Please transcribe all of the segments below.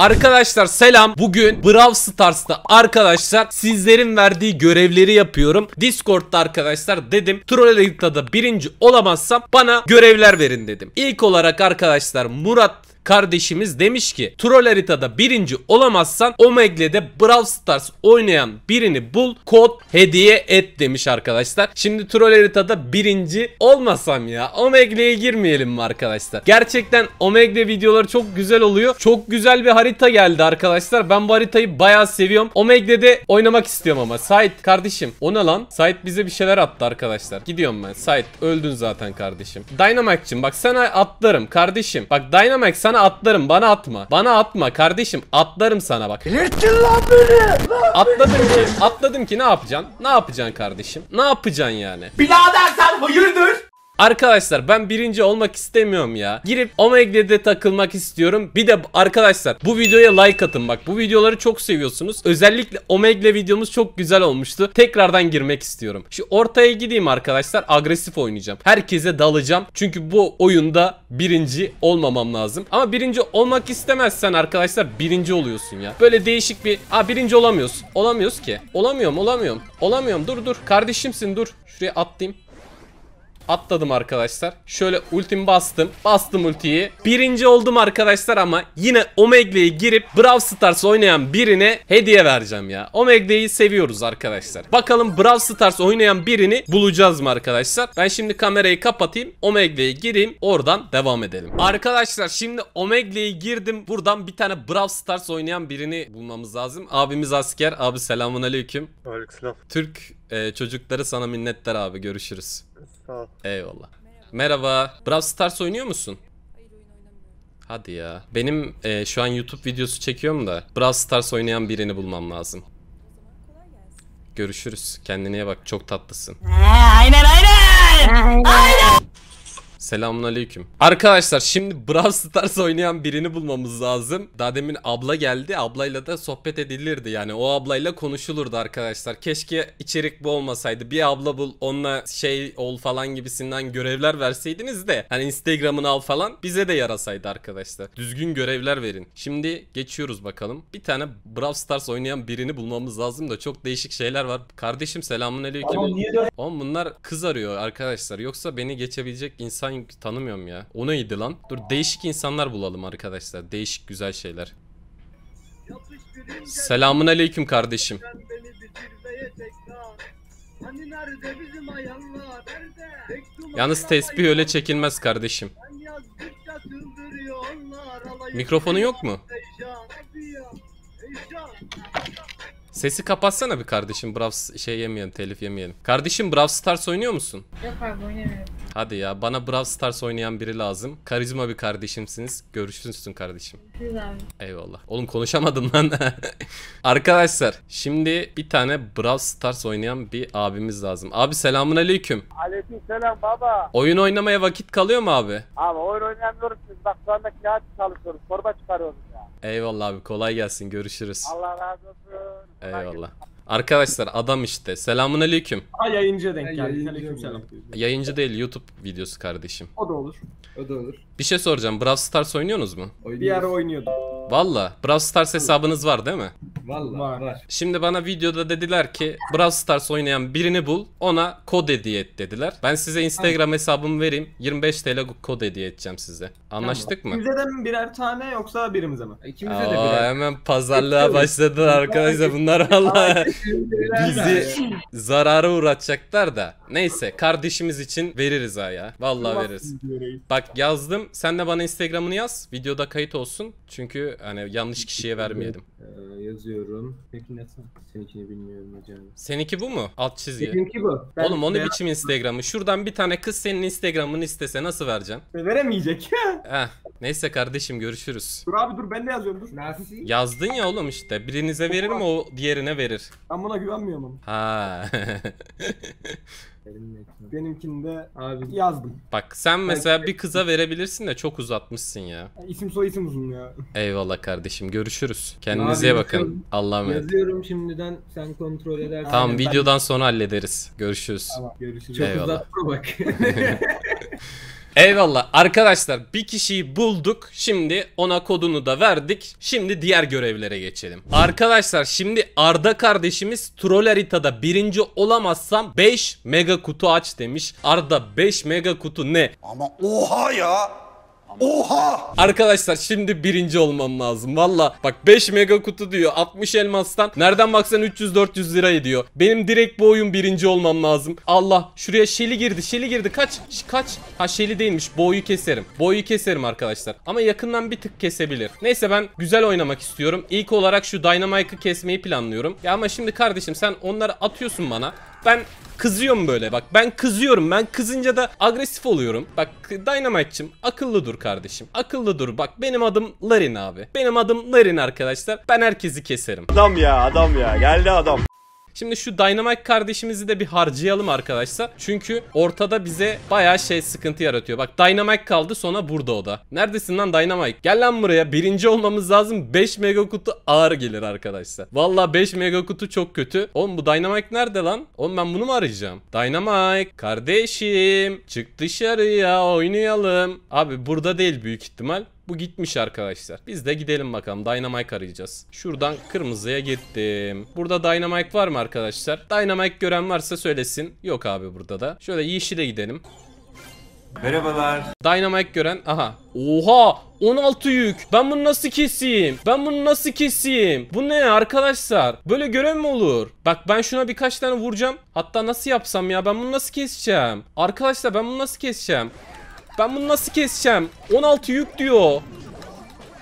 Arkadaşlar selam. Bugün Brawl Stars'ta arkadaşlar sizlerin verdiği görevleri yapıyorum. Discord'da arkadaşlar dedim Troll da birinci olamazsam bana görevler verin dedim. İlk olarak arkadaşlar Murat kardeşimiz demiş ki troll haritada birinci olamazsan Omegle'de Brawl Stars oynayan birini bul kod hediye et demiş arkadaşlar. Şimdi troll haritada birinci olmasam ya Omegle'ye girmeyelim mi arkadaşlar? Gerçekten Omegle videoları çok güzel oluyor. Çok güzel bir harita geldi arkadaşlar. Ben bu haritayı bayağı seviyorum. Omegle'de oynamak istiyorum ama. Sait kardeşim o ne lan? Sait bize bir şeyler attı arkadaşlar. Gidiyorum ben. Sait öldün zaten kardeşim. Dynamax'cim bak sana atlarım kardeşim. Bak Dynamax sana atlarım bana atma. Bana atma kardeşim atlarım sana bak. Delirttin lan beni. atladım ki atladım ki ne yapacaksın? Ne yapacaksın kardeşim? Ne yapacaksın yani? Birader sen hayırdır? Arkadaşlar ben birinci olmak istemiyorum ya. Girip Omegle'de takılmak istiyorum. Bir de arkadaşlar bu videoya like atın bak. Bu videoları çok seviyorsunuz. Özellikle Omegle videomuz çok güzel olmuştu. Tekrardan girmek istiyorum. Şu ortaya gideyim arkadaşlar. Agresif oynayacağım. Herkese dalacağım. Çünkü bu oyunda birinci olmamam lazım. Ama birinci olmak istemezsen arkadaşlar birinci oluyorsun ya. Böyle değişik bir... Aa birinci olamıyoruz Olamıyoruz ki. Olamıyorum olamıyorum. Olamıyorum dur dur. Kardeşimsin dur. Şuraya atlayayım atladım arkadaşlar. Şöyle ultimi bastım. Bastım ultiyi. Birinci oldum arkadaşlar ama yine Omegle'yi girip Brawl Stars oynayan birine hediye vereceğim ya. Omegle'yi seviyoruz arkadaşlar. Bakalım Brawl Stars oynayan birini bulacağız mı arkadaşlar? Ben şimdi kamerayı kapatayım. Omegle'ye gireyim. Oradan devam edelim. Arkadaşlar şimdi Omegle'ye girdim. Buradan bir tane Brawl Stars oynayan birini bulmamız lazım. Abimiz asker. Abi selamun aleyküm. Aleyküm selam. Türk e, çocukları sana minnettar abi. Görüşürüz. Sağ ol. Eyvallah. Merhaba. Brawl Stars oynuyor musun? Hadi ya. Benim e, şu an YouTube videosu çekiyorum da Brawl Stars oynayan birini bulmam lazım. Görüşürüz. Kendine bak. Çok tatlısın. aynen aynen. Aynen. Selamünaleyküm. Arkadaşlar şimdi Brawl Stars oynayan birini bulmamız lazım. Daha demin abla geldi. Ablayla da sohbet edilirdi. Yani o ablayla konuşulurdu arkadaşlar. Keşke içerik bu olmasaydı. Bir abla bul onunla şey ol falan gibisinden görevler verseydiniz de. Hani Instagram'ını al falan bize de yarasaydı arkadaşlar. Düzgün görevler verin. Şimdi geçiyoruz bakalım. Bir tane Brawl Stars oynayan birini bulmamız lazım da çok değişik şeyler var. Kardeşim selamünaleyküm. Oğlum bunlar kız arıyor arkadaşlar. Yoksa beni geçebilecek insan tanım tanımıyorum ya. O neydi lan? Dur değişik insanlar bulalım arkadaşlar. Değişik güzel şeyler. Selamun aleyküm kardeşim. Hani nerede bizim ayağlar? Nerede? Yalnız tespih öyle çekilmez kardeşim. Mikrofonun yok mu? Sesi kapatsana bir kardeşim. Brav şey yemeyelim, telif yemeyelim. Kardeşim Brav Stars oynuyor musun? Yok abi oynamıyorum. Hadi ya bana Brawl Stars oynayan biri lazım. Karizma bir kardeşimsiniz. Görüşürsün kardeşim. Güzel. Eyvallah. Oğlum konuşamadım lan. Arkadaşlar şimdi bir tane Brawl Stars oynayan bir abimiz lazım. Abi selamun aleyküm. Aleyküm selam baba. Oyun oynamaya vakit kalıyor mu abi? Abi oyun oynamıyoruz biz. Bak şu anda kağıt çalışıyoruz. Torba çıkarıyoruz. Eyvallah abi kolay gelsin görüşürüz. Allah razı olsun. Kolay Eyvallah. Arkadaşlar adam işte. Selamun aleyküm. Ha yayıncıya denk geldi. Yayıncı aleyküm selam. Yayıncı değil YouTube videosu kardeşim. O da olur. O da olur. Bir şey soracağım. Brawl Stars oynuyorsunuz mu? Oynuyoruz. Bir ara oynuyordum. Valla. Brawl Stars hesabınız var değil mi? Valla var. Şimdi bana videoda dediler ki Brawl Stars oynayan birini bul ona kod hediye et dediler. Ben size Instagram Aynen. hesabımı vereyim. 25 TL kod hediye edeceğim size. Anlaştık tamam. mı? İkimize de mi birer tane yoksa birimize mi? İkimize Aa, de birer. Hemen pazarlığa başladılar arkadaşlar. Bunlar valla bizi zarara uğratacaklar da. Neyse kardeşimiz için veririz ha ya. Valla veririz. Bak yazdım. Sen de bana Instagram'ını yaz. Videoda kayıt olsun. Çünkü hani yanlış kişiye vermeyelim. Ee, yazıyorum. Peki ne Seninkini bilmiyorum hocam. Seninki bu mu? Alt çizgi. Seninki bu. Ben Oğlum onu biçim Instagram'ı. Şuradan bir tane kız senin Instagram'ını istese nasıl vereceksin? Veremeyecek. Heh. Neyse kardeşim görüşürüz. Dur abi dur ben de yazıyorum dur. Nasıl? Yazdın ya oğlum işte. Birinize verir mi o diğerine verir. Ben buna güvenmiyorum Ha. Benimkinde abi yazdım. Bak sen mesela bir kıza verebilirsin de çok uzatmışsın ya. İsim soy isim uzun ya. Eyvallah kardeşim görüşürüz. Kendine Kendinize bakın. Yazıyorum. Allah'a emanet. Yazıyorum şimdiden sen kontrol edersin. Tamam Aynen, videodan sonra hallederiz. Görüşürüz. Tamam görüşürüz. Çok Eyvallah. uzatma bak. Eyvallah. Arkadaşlar bir kişiyi bulduk. Şimdi ona kodunu da verdik. Şimdi diğer görevlere geçelim. Arkadaşlar şimdi Arda kardeşimiz troll haritada birinci olamazsam 5 mega kutu aç demiş. Arda 5 mega kutu ne? Ama oha ya. Oha! Arkadaşlar şimdi birinci olmam lazım. Valla bak 5 mega kutu diyor. 60 elmastan. Nereden baksan 300-400 lira ediyor. Benim direkt bu oyun birinci olmam lazım. Allah şuraya şeli girdi. Şeli girdi. Kaç. kaç. Ha şeli değilmiş. Boyu keserim. Boyu keserim arkadaşlar. Ama yakından bir tık kesebilir. Neyse ben güzel oynamak istiyorum. İlk olarak şu Dynamike'ı kesmeyi planlıyorum. Ya ama şimdi kardeşim sen onları atıyorsun bana. Ben kızıyorum böyle bak ben kızıyorum ben kızınca da agresif oluyorum bak Dynamite'cim akıllı dur kardeşim akıllı dur bak benim adım Larin abi benim adım Larin arkadaşlar ben herkesi keserim adam ya adam ya geldi adam Şimdi şu Dynamite kardeşimizi de bir harcayalım arkadaşlar. Çünkü ortada bize baya şey sıkıntı yaratıyor. Bak Dynamite kaldı sonra burada o da. Neredesin lan Dynamite? Gel lan buraya. Birinci olmamız lazım. 5 mega kutu ağır gelir arkadaşlar. Valla 5 mega kutu çok kötü. Oğlum bu Dynamite nerede lan? Oğlum ben bunu mu arayacağım? Dynamite kardeşim çık dışarıya oynayalım. Abi burada değil büyük ihtimal. Bu gitmiş arkadaşlar. Biz de gidelim bakalım. Dynamite arayacağız. Şuradan kırmızıya gittim. Burada Dynamite var mı arkadaşlar? Dynamite gören varsa söylesin. Yok abi burada da. Şöyle yeşile gidelim. Merhabalar. Dynamite gören. Aha. Oha. 16 yük. Ben bunu nasıl keseyim? Ben bunu nasıl keseyim? Bu ne arkadaşlar? Böyle gören mi olur? Bak ben şuna birkaç tane vuracağım. Hatta nasıl yapsam ya? Ben bunu nasıl keseceğim? Arkadaşlar ben bunu nasıl keseceğim? Ben bunu nasıl keseceğim? 16 yük diyor.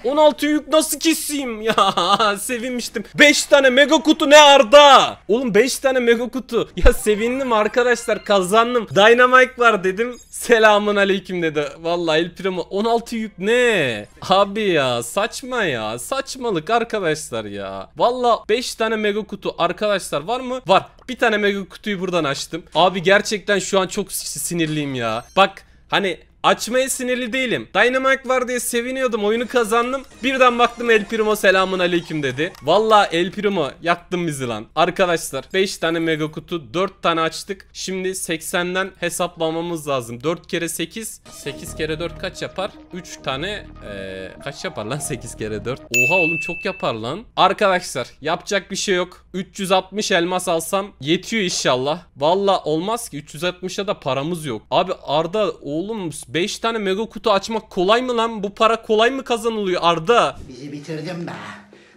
16 yük nasıl keseyim ya sevinmiştim 5 tane mega kutu ne Arda Oğlum 5 tane mega kutu ya sevindim arkadaşlar kazandım Dynamite var dedim selamun aleyküm dedi Vallahi el primo 16 yük ne Abi ya saçma ya saçmalık arkadaşlar ya Valla 5 tane mega kutu arkadaşlar var mı var bir tane mega kutuyu buradan açtım Abi gerçekten şu an çok sinirliyim ya Bak hani Açmaya sinirli değilim. Dynamite var diye seviniyordum. Oyunu kazandım. Birden baktım El Primo selamun aleyküm dedi. Valla El Primo yaktın bizi lan. Arkadaşlar 5 tane mega kutu 4 tane açtık. Şimdi 80'den hesaplamamız lazım. 4 kere 8. 8 kere 4 kaç yapar? 3 tane ee, kaç yapar lan 8 kere 4? Oha oğlum çok yapar lan. Arkadaşlar yapacak bir şey yok. 360 elmas alsam yetiyor inşallah. Valla olmaz ki 360'a da paramız yok. Abi Arda oğlum 5 tane mega kutu açmak kolay mı lan? Bu para kolay mı kazanılıyor Arda? Bizi bitirdin be.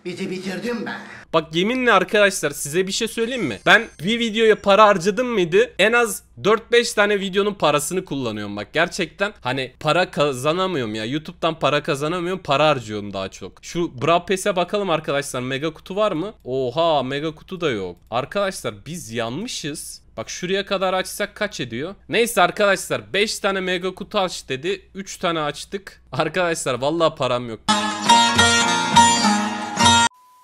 Bizi bitirdin be. Bak yeminle arkadaşlar size bir şey söyleyeyim mi? Ben bir videoya para harcadım mıydı? En az 4-5 tane videonun parasını kullanıyorum bak. Gerçekten hani para kazanamıyorum ya. YouTube'dan para kazanamıyorum. Para harcıyorum daha çok. Şu Brawl Pass'e bakalım arkadaşlar. Mega kutu var mı? Oha mega kutu da yok. Arkadaşlar biz yanmışız. Bak şuraya kadar açsak kaç ediyor? Neyse arkadaşlar 5 tane mega kutu aç dedi. 3 tane açtık. Arkadaşlar vallahi param yok.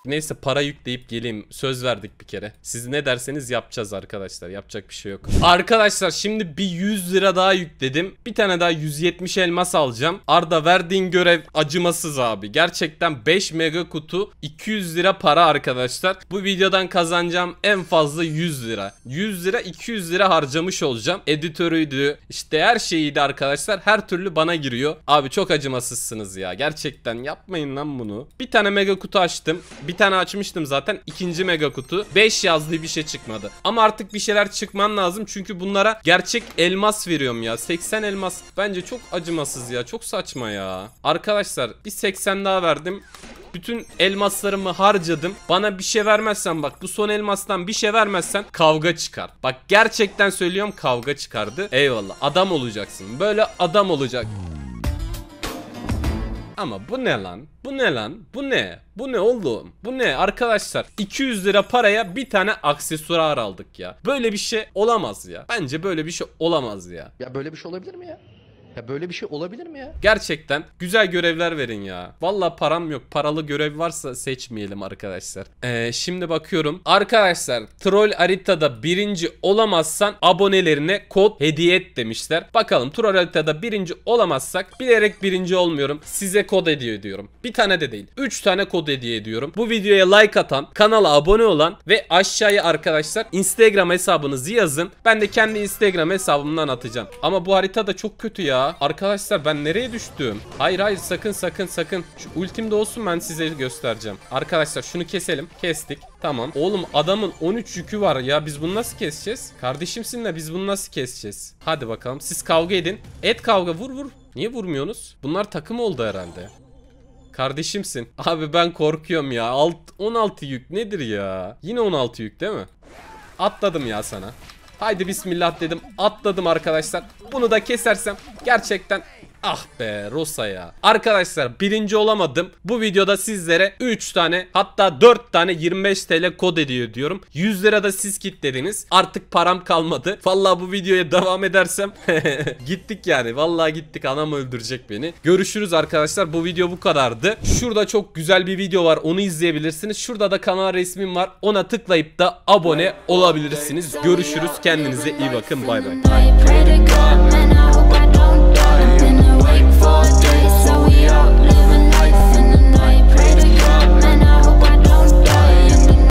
Neyse para yükleyip geleyim. Söz verdik bir kere. Siz ne derseniz yapacağız arkadaşlar. Yapacak bir şey yok. Arkadaşlar şimdi bir 100 lira daha yükledim. Bir tane daha 170 elmas alacağım. Arda verdiğin görev acımasız abi. Gerçekten 5 mega kutu 200 lira para arkadaşlar. Bu videodan kazanacağım en fazla 100 lira. 100 lira 200 lira harcamış olacağım. Editörüydü. İşte her şeyiydi arkadaşlar. Her türlü bana giriyor. Abi çok acımasızsınız ya. Gerçekten yapmayın lan bunu. Bir tane mega kutu açtım. Bir bir tane açmıştım zaten. ikinci mega kutu. 5 yazdığı bir şey çıkmadı. Ama artık bir şeyler çıkman lazım. Çünkü bunlara gerçek elmas veriyorum ya. 80 elmas. Bence çok acımasız ya. Çok saçma ya. Arkadaşlar bir 80 daha verdim. Bütün elmaslarımı harcadım. Bana bir şey vermezsen bak bu son elmastan bir şey vermezsen kavga çıkar. Bak gerçekten söylüyorum kavga çıkardı. Eyvallah adam olacaksın. Böyle adam olacak. Ama bu ne lan? Bu ne lan? Bu ne? Bu ne oğlum? Bu ne arkadaşlar? 200 lira paraya bir tane aksesuar aldık ya. Böyle bir şey olamaz ya. Bence böyle bir şey olamaz ya. Ya böyle bir şey olabilir mi ya? Ya böyle bir şey olabilir mi ya? Gerçekten güzel görevler verin ya. Valla param yok. Paralı görev varsa seçmeyelim arkadaşlar. Ee, şimdi bakıyorum. Arkadaşlar troll haritada birinci olamazsan abonelerine kod hediye et demişler. Bakalım troll haritada birinci olamazsak bilerek birinci olmuyorum. Size kod hediye ediyorum. Bir tane de değil. Üç tane kod hediye ediyorum. Bu videoya like atan, kanala abone olan ve aşağıya arkadaşlar Instagram hesabınızı yazın. Ben de kendi Instagram hesabımdan atacağım. Ama bu harita da çok kötü ya. Arkadaşlar ben nereye düştüm? Hayır hayır sakın sakın sakın. Şu ultim de olsun ben size göstereceğim. Arkadaşlar şunu keselim. Kestik. Tamam. Oğlum adamın 13 yükü var ya biz bunu nasıl keseceğiz? Kardeşimsin Kardeşimsinle biz bunu nasıl keseceğiz? Hadi bakalım siz kavga edin. Et kavga vur vur. Niye vurmuyorsunuz? Bunlar takım oldu herhalde. Kardeşimsin. Abi ben korkuyorum ya. Alt, 16 yük nedir ya? Yine 16 yük değil mi? Atladım ya sana. Haydi bismillah dedim. Atladım arkadaşlar. Bunu da kesersem gerçekten Ah be Rosa ya. Arkadaşlar birinci olamadım. Bu videoda sizlere 3 tane hatta 4 tane 25 TL kod ediyor diyorum. 100 lira da siz kitlediniz. Artık param kalmadı. Valla bu videoya devam edersem gittik yani. Valla gittik anam öldürecek beni. Görüşürüz arkadaşlar. Bu video bu kadardı. Şurada çok güzel bir video var. Onu izleyebilirsiniz. Şurada da kanal resmim var. Ona tıklayıp da abone olabilirsiniz. Görüşürüz. Kendinize iyi bakın. Bay bay. for